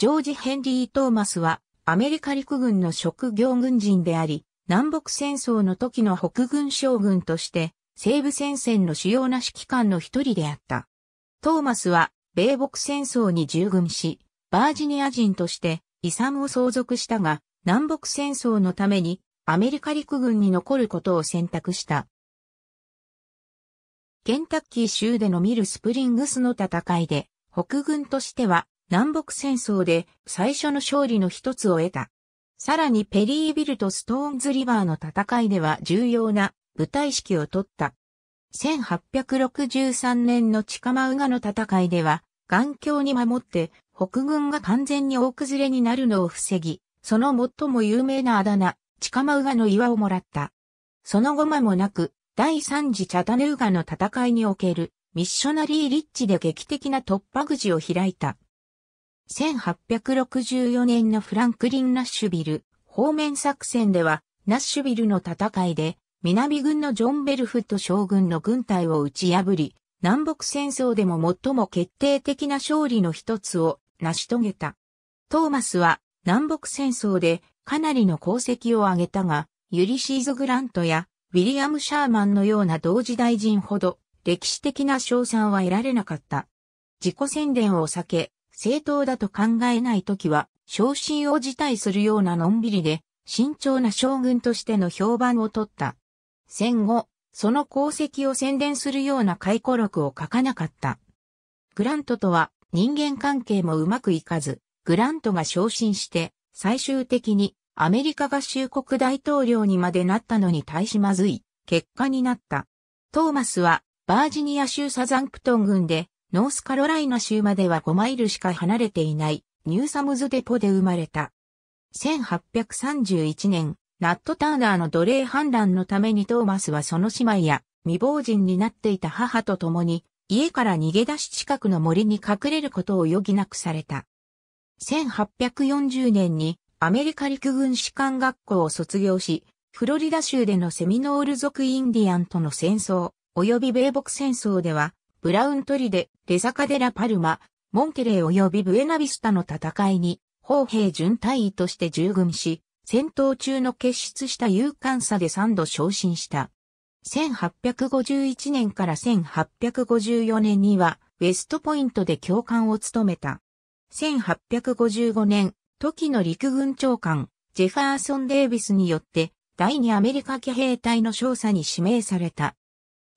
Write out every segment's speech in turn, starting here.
ジョージ・ヘンリー・トーマスは、アメリカ陸軍の職業軍人であり、南北戦争の時の北軍将軍として、西部戦線の主要な指揮官の一人であった。トーマスは、米北戦争に従軍し、バージニア人として遺産を相続したが、南北戦争のためにアメリカ陸軍に残ることを選択した。ケンタッキー州でのミルスプリングスの戦いで、北軍としては南北戦争で最初の勝利の一つを得た。さらにペリービルとストーンズリバーの戦いでは重要な舞台指揮を取った。1863年のチカマウガの戦いでは、眼鏡に守って北軍が完全に大崩れになるのを防ぎ、その最も有名なあだ名、チカマウガの岩をもらった。その後間もなく、第三次チャタヌーガの戦いにおけるミッショナリーリッチで劇的な突破口を開いた。1864年のフランクリン・ナッシュビル方面作戦では、ナッシュビルの戦いで、南軍のジョン・ベルフット将軍の軍隊を打ち破り、南北戦争でも最も決定的な勝利の一つを成し遂げた。トーマスは南北戦争でかなりの功績を挙げたが、ユリシーズ・グラントやウィリアム・シャーマンのような同時大臣ほど歴史的な賞賛は得られなかった。自己宣伝を避け、正当だと考えないときは、昇進を辞退するようなのんびりで、慎重な将軍としての評判を取った。戦後、その功績を宣伝するような回顧録を書かなかった。グラントとは人間関係もうまくいかず、グラントが昇進して、最終的にアメリカ合衆国大統領にまでなったのに対しまずい結果になった。トーマスはバージニア州サザンプトン軍でノースカロライナ州までは5マイルしか離れていないニューサムズデポで生まれた。1831年、ナット・ターナーの奴隷反乱のためにトーマスはその姉妹や未亡人になっていた母と共に家から逃げ出し近くの森に隠れることを余儀なくされた。1840年にアメリカ陸軍士官学校を卒業し、フロリダ州でのセミノール族インディアンとの戦争、及び米北戦争ではブラウントリデ、レザカデラパルマ、モンテレー及びブエナビスタの戦いに、砲兵巡隊員として従軍し、戦闘中の結出した勇敢さで3度昇進した。1851年から1854年には、ウェストポイントで教官を務めた。1855年、時の陸軍長官、ジェファーソン・デイビスによって、第二アメリカ騎兵隊の少佐に指名された。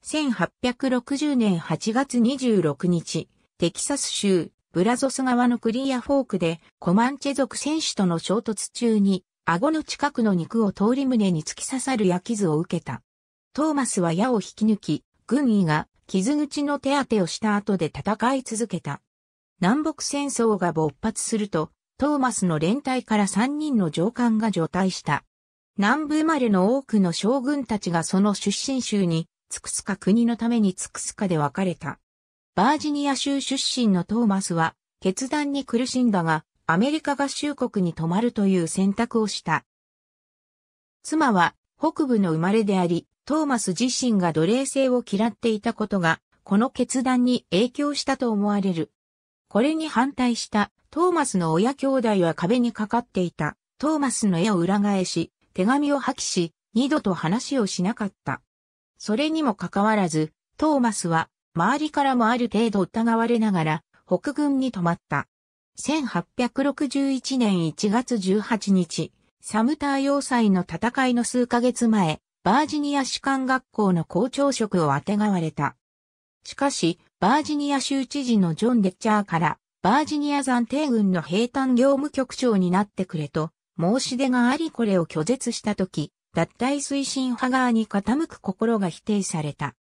1860年8月26日、テキサス州ブラゾス側のクリアフォークでコマンチェ族選手との衝突中に顎の近くの肉を通り胸に突き刺さる焼き傷を受けた。トーマスは矢を引き抜き、軍医が傷口の手当てをした後で戦い続けた。南北戦争が勃発すると、トーマスの連隊から3人の上官が除隊した。南部生まれの多くの将軍たちがその出身州に尽くすか国のために尽くすかで別れた。バージニア州出身のトーマスは、決断に苦しんだが、アメリカ合衆国に泊まるという選択をした。妻は、北部の生まれであり、トーマス自身が奴隷制を嫌っていたことが、この決断に影響したと思われる。これに反対した、トーマスの親兄弟は壁にかかっていた、トーマスの絵を裏返し、手紙を破棄し、二度と話をしなかった。それにもかかわらず、トーマスは周りからもある程度疑われながら北軍に泊まった。1861年1月18日、サムター要塞の戦いの数ヶ月前、バージニア士官学校の校長職をあてがわれた。しかし、バージニア州知事のジョン・レッチャーから、バージニア暫定軍の兵隊業務局長になってくれと、申し出がありこれを拒絶したとき、脱退推進派側に傾く心が否定された。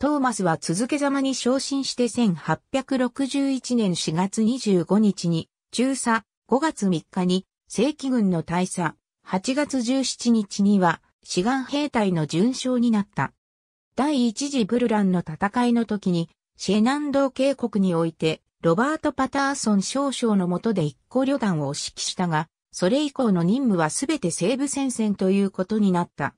トーマスは続けざまに昇進して1861年4月25日に中佐、5月3日に正規軍の大佐、8月17日には志願兵隊の順将になった。第一次ブルランの戦いの時にシェナンドー渓谷においてロバート・パターソン少将の下で一個旅団を指揮したが、それ以降の任務はすべて西部戦線ということになった。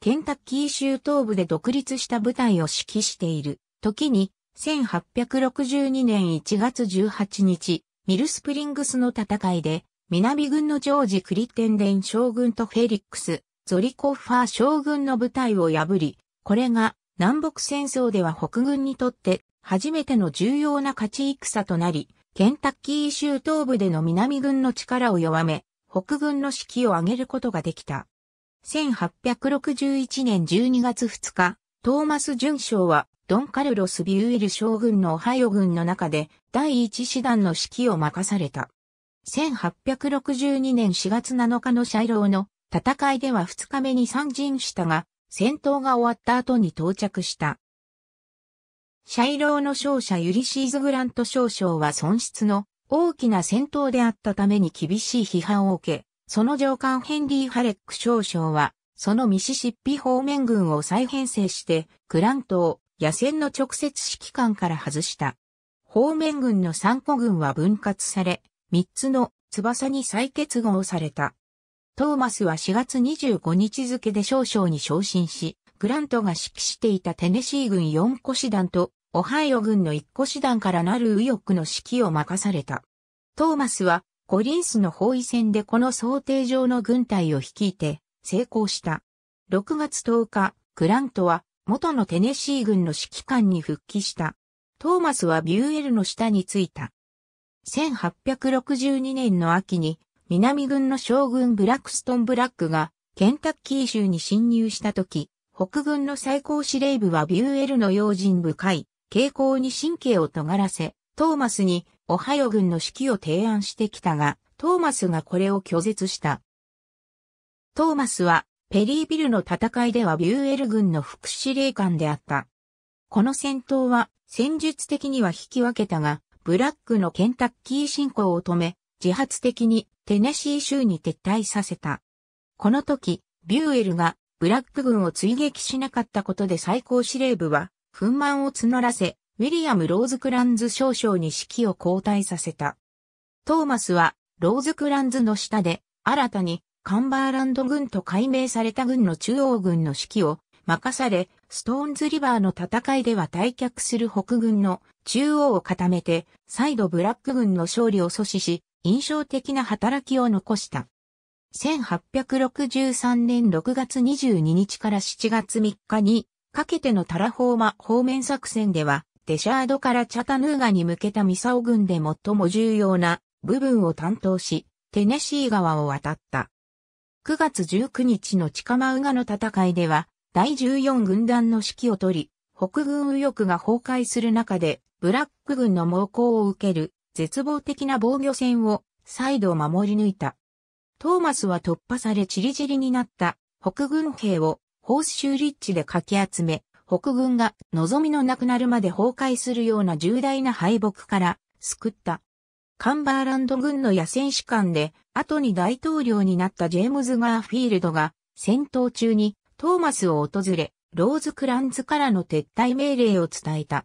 ケンタッキー州東部で独立した部隊を指揮している。時に、1862年1月18日、ミルスプリングスの戦いで、南軍のジョージ・クリテンデン将軍とフェリックス、ゾリコッファー将軍の部隊を破り、これが南北戦争では北軍にとって初めての重要な勝ち戦となり、ケンタッキー州東部での南軍の力を弱め、北軍の士気を上げることができた。1861年12月2日、トーマス巡将は、ドン・カルロス・ビューエル将軍のオハイオ軍の中で、第一師団の指揮を任された。1862年4月7日のシャイローの戦いでは2日目に参陣したが、戦闘が終わった後に到着した。シャイローの勝者ユリシーズ・グラント少将は損失の大きな戦闘であったために厳しい批判を受け、その上官ヘンリー・ハレック少将は、そのミシシッピ方面軍を再編成して、グラントを野戦の直接指揮官から外した。方面軍の三個軍は分割され、三つの翼に再結合された。トーマスは4月25日付で少将に昇進し、グラントが指揮していたテネシー軍4個師団と、オハイオ軍の1個師団からなる右翼の指揮を任された。トーマスは、コリンスの包囲戦でこの想定上の軍隊を率いて、成功した。6月10日、グラントは、元のテネシー軍の指揮官に復帰した。トーマスはビューエルの下に着いた。1862年の秋に、南軍の将軍ブラックストン・ブラックが、ケンタッキー州に侵入した時、北軍の最高司令部はビューエルの用心深い、傾向に神経を尖らせ、トーマスにオハヨ軍の指揮を提案してきたが、トーマスがこれを拒絶した。トーマスは、ペリービルの戦いではビューエル軍の副司令官であった。この戦闘は、戦術的には引き分けたが、ブラックのケンタッキー侵攻を止め、自発的にテネシー州に撤退させた。この時、ビューエルがブラック軍を追撃しなかったことで最高司令部は、憤満を募らせ、ウィリアム・ローズクランズ少将に指揮を交代させた。トーマスは、ローズクランズの下で、新たに、カンバーランド軍と改名された軍の中央軍の指揮を任され、ストーンズリバーの戦いでは退却する北軍の中央を固めて、再度ブラック軍の勝利を阻止し、印象的な働きを残した。1863年6月22日から7月3日にかけてのタラホーマ方面作戦では、デシャードからチャタヌーガに向けたミサオ軍で最も重要な部分を担当し、テネシー川を渡った。9月19日のチカマウガの戦いでは、第14軍団の指揮を取り、北軍右翼が崩壊する中で、ブラック軍の猛攻を受ける絶望的な防御線を再度守り抜いた。トーマスは突破されチリジリになった北軍兵をホースシューリッチでかき集め、北軍が望みのなくなるまで崩壊するような重大な敗北から救った。カンバーランド軍の野戦士官で、後に大統領になったジェームズ・ガーフィールドが、戦闘中にトーマスを訪れ、ローズ・クランズからの撤退命令を伝えた。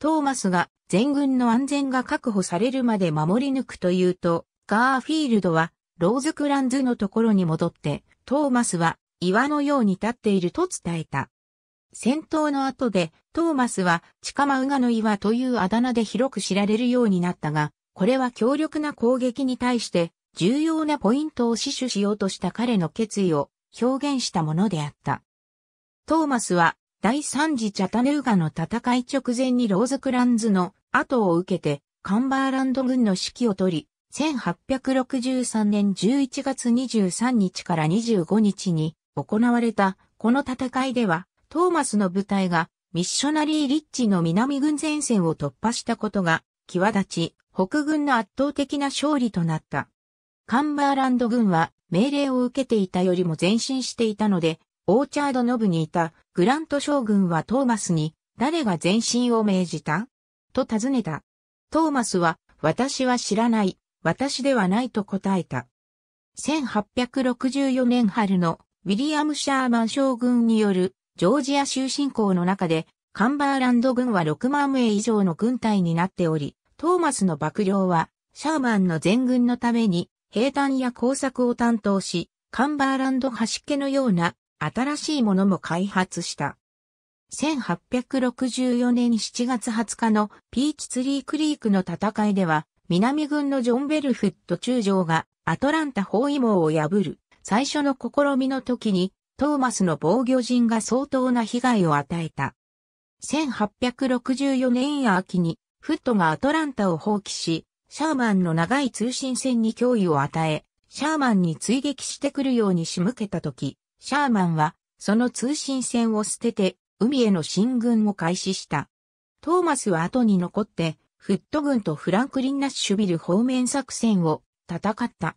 トーマスが全軍の安全が確保されるまで守り抜くというと、ガーフィールドはローズクランズのところに戻って、トーマスは岩のように立っていると伝えた。戦闘の後で、トーマスは、チカマウガの岩というあだ名で広く知られるようになったが、これは強力な攻撃に対して、重要なポイントを死守しようとした彼の決意を表現したものであった。トーマスは、第三次チャタヌーガの戦い直前にローズクランズの後を受けて、カンバーランド軍の指揮を取り、1863年11月23日から25日に行われたこの戦いではトーマスの部隊がミッショナリーリッチの南軍前線を突破したことが際立ち北軍の圧倒的な勝利となった。カンバーランド軍は命令を受けていたよりも前進していたのでオーチャードノブにいたグラント将軍はトーマスに誰が前進を命じたと尋ねた。トーマスは私は知らない。私ではないと答えた。1864年春のウィリアム・シャーマン将軍によるジョージア州侵攻の中で、カンバーランド軍は6万名以上の軍隊になっており、トーマスの幕僚は、シャーマンの全軍のために、兵団や工作を担当し、カンバーランド橋家のような新しいものも開発した。1864年7月20日のピーチツリークリークの戦いでは、南軍のジョン・ベルフット中将がアトランタ包囲網を破る最初の試みの時にトーマスの防御陣が相当な被害を与えた。1864年秋にフットがアトランタを放棄し、シャーマンの長い通信線に脅威を与え、シャーマンに追撃してくるように仕向けた時、シャーマンはその通信線を捨てて海への進軍を開始した。トーマスは後に残ってフット軍とフランクリン・ナッシュビル方面作戦を戦った。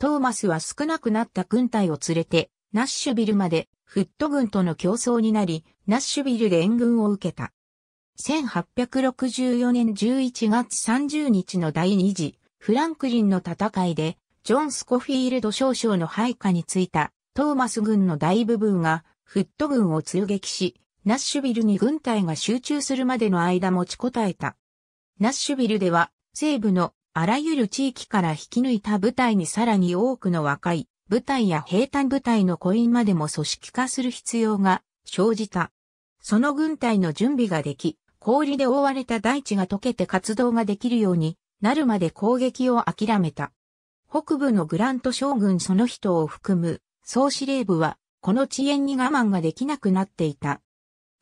トーマスは少なくなった軍隊を連れて、ナッシュビルまでフット軍との競争になり、ナッシュビルで援軍を受けた。1864年11月30日の第2次フランクリンの戦いで、ジョン・スコフィールド少将の配下についたトーマス軍の大部分がフット軍を通撃し、ナッシュビルに軍隊が集中するまでの間持ちこたえた。ナッシュビルでは、西部のあらゆる地域から引き抜いた部隊にさらに多くの若い部隊や兵隊部隊のコインまでも組織化する必要が生じた。その軍隊の準備ができ、氷で覆われた大地が溶けて活動ができるようになるまで攻撃を諦めた。北部のグラント将軍その人を含む総司令部は、この遅延に我慢ができなくなっていた。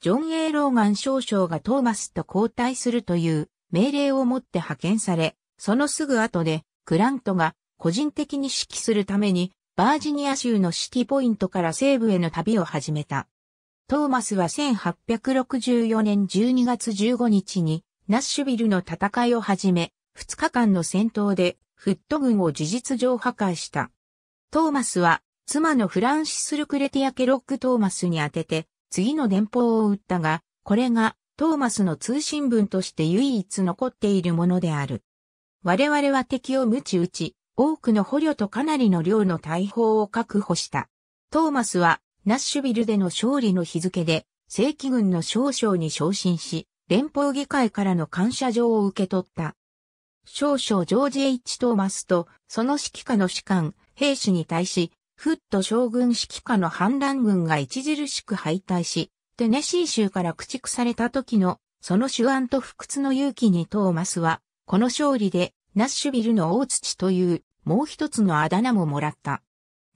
ジョン・エイ・ローガン少将がトーマスと交代するという命令をもって派遣され、そのすぐ後で、クラントが個人的に指揮するために、バージニア州のシティポイントから西部への旅を始めた。トーマスは1864年12月15日に、ナッシュビルの戦いを始め、2日間の戦闘で、フット軍を事実上破壊した。トーマスは、妻のフランシス・ルクレティア・ケロック・トーマスに当てて、次の電報を打ったが、これがトーマスの通信文として唯一残っているものである。我々は敵を鞭打ち、多くの捕虜とかなりの量の大砲を確保した。トーマスは、ナッシュビルでの勝利の日付で、正規軍の少将に昇進し、連邦議会からの感謝状を受け取った。少将ジョージ・ H・ トーマスと、その指揮下の士官、兵士に対し、フット将軍指揮下の反乱軍が著しく敗退し、テネシー州から駆逐された時の、その手腕と不屈の勇気にトーマスは、この勝利で、ナッシュビルの大土という、もう一つのあだ名ももらった。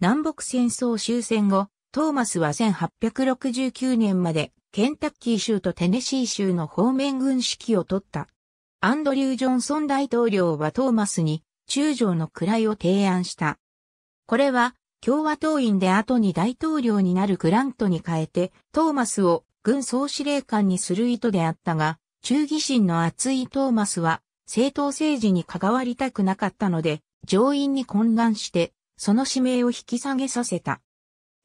南北戦争終戦後、トーマスは1869年まで、ケンタッキー州とテネシー州の方面軍指揮を取った。アンドリュー・ジョンソン大統領はトーマスに、中将の位を提案した。これは、共和党員で後に大統領になるグラントに変えて、トーマスを軍総司令官にする意図であったが、忠義心の厚いトーマスは、政党政治に関わりたくなかったので、上院に混乱して、その指名を引き下げさせた。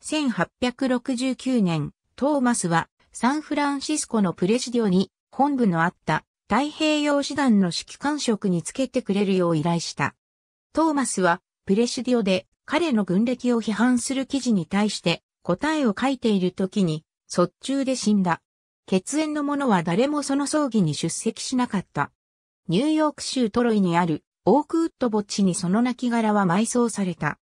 1869年、トーマスはサンフランシスコのプレジディオに本部のあった太平洋師団の指揮官職につけてくれるよう依頼した。トーマスはプレシディオで彼の軍歴を批判する記事に対して答えを書いている時に、卒中で死んだ。血縁の者は誰もその葬儀に出席しなかった。ニューヨーク州トロイにあるオークウッド墓地にその亡骸は埋葬された。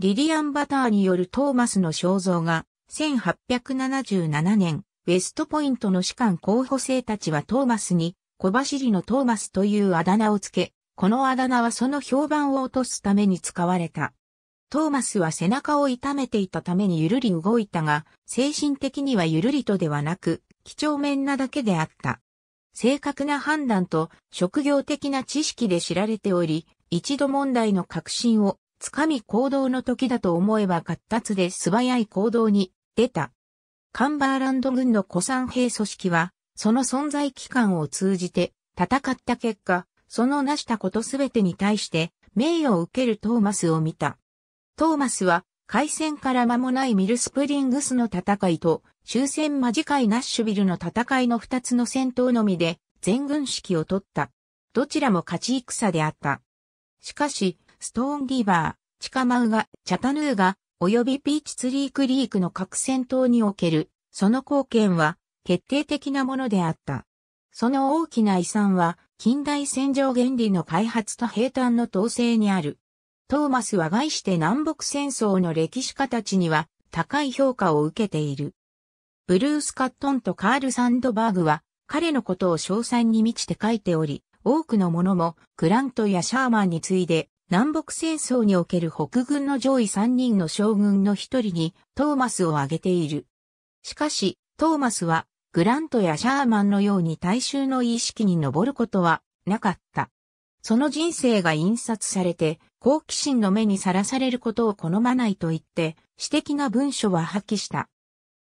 リリアン・バターによるトーマスの肖像が1877年、ウェストポイントの士官候補生たちはトーマスに小走りのトーマスというあだ名をつけ、このあだ名はその評判を落とすために使われた。トーマスは背中を痛めていたためにゆるり動いたが、精神的にはゆるりとではなく、几帳面なだけであった。正確な判断と職業的な知識で知られており、一度問題の核心をつかみ行動の時だと思えば活発で素早い行動に出た。カンバーランド軍の古参兵組織は、その存在期間を通じて戦った結果、その成したことすべてに対して名誉を受けるトーマスを見た。トーマスは、開戦から間もないミルスプリングスの戦いと、終戦間近いナッシュビルの戦いの二つの戦闘のみで、全軍指揮を取った。どちらも勝ち戦であった。しかし、ストーンリバー、チカマウガ、チャタヌーガ、及びピーチツリークリークの各戦闘における、その貢献は、決定的なものであった。その大きな遺産は、近代戦場原理の開発と平坦の統制にある。トーマスは概して南北戦争の歴史家たちには高い評価を受けている。ブルース・カットンとカール・サンドバーグは彼のことを詳細に満ちて書いており、多くのものもグラントやシャーマンに次いで南北戦争における北軍の上位3人の将軍の一人にトーマスを挙げている。しかし、トーマスはグラントやシャーマンのように大衆の意識に上ることはなかった。その人生が印刷されて好奇心の目にさらされることを好まないと言って、私的な文書は破棄した。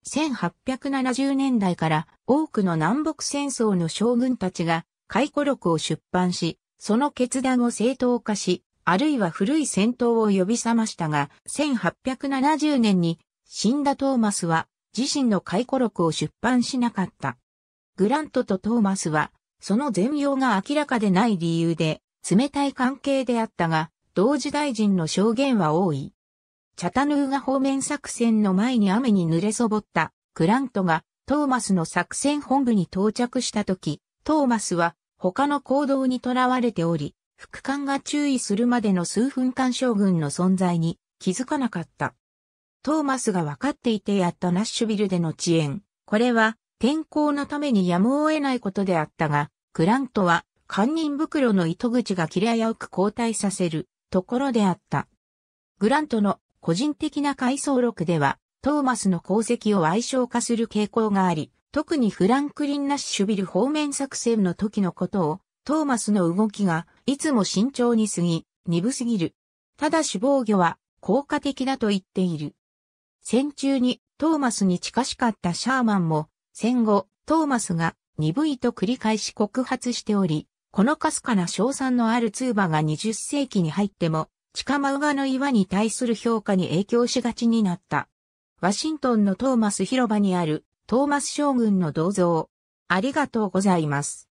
1870年代から多くの南北戦争の将軍たちが回顧録を出版し、その決断を正当化し、あるいは古い戦闘を呼び覚ましたが、1870年に死んだトーマスは自身の回顧録を出版しなかった。グラントとトーマスは、その全容が明らかでない理由で、冷たい関係であったが、同時大臣の証言は多い。チャタヌーガ方面作戦の前に雨に濡れそぼったクラントがトーマスの作戦本部に到着した時、トーマスは他の行動にとらわれており、副官が注意するまでの数分間将軍の存在に気づかなかった。トーマスが分かっていてやったナッシュビルでの遅延。これは天候のためにやむを得ないことであったが、クラントは官人袋の糸口が切れ危うく交代させるところであった。グラントの個人的な回想録では、トーマスの功績を愛称化する傾向があり、特にフランクリン・ナッシュビル方面作戦の時のことを、トーマスの動きが、いつも慎重に過ぎ、鈍すぎる。ただし防御は、効果的だと言っている。戦中に、トーマスに近しかったシャーマンも、戦後、トーマスが鈍いと繰り返し告発しており、このかすかな賞賛のあるツーバが20世紀に入っても、近間マの岩に対する評価に影響しがちになった。ワシントンのトーマス広場にあるトーマス将軍の銅像。ありがとうございます。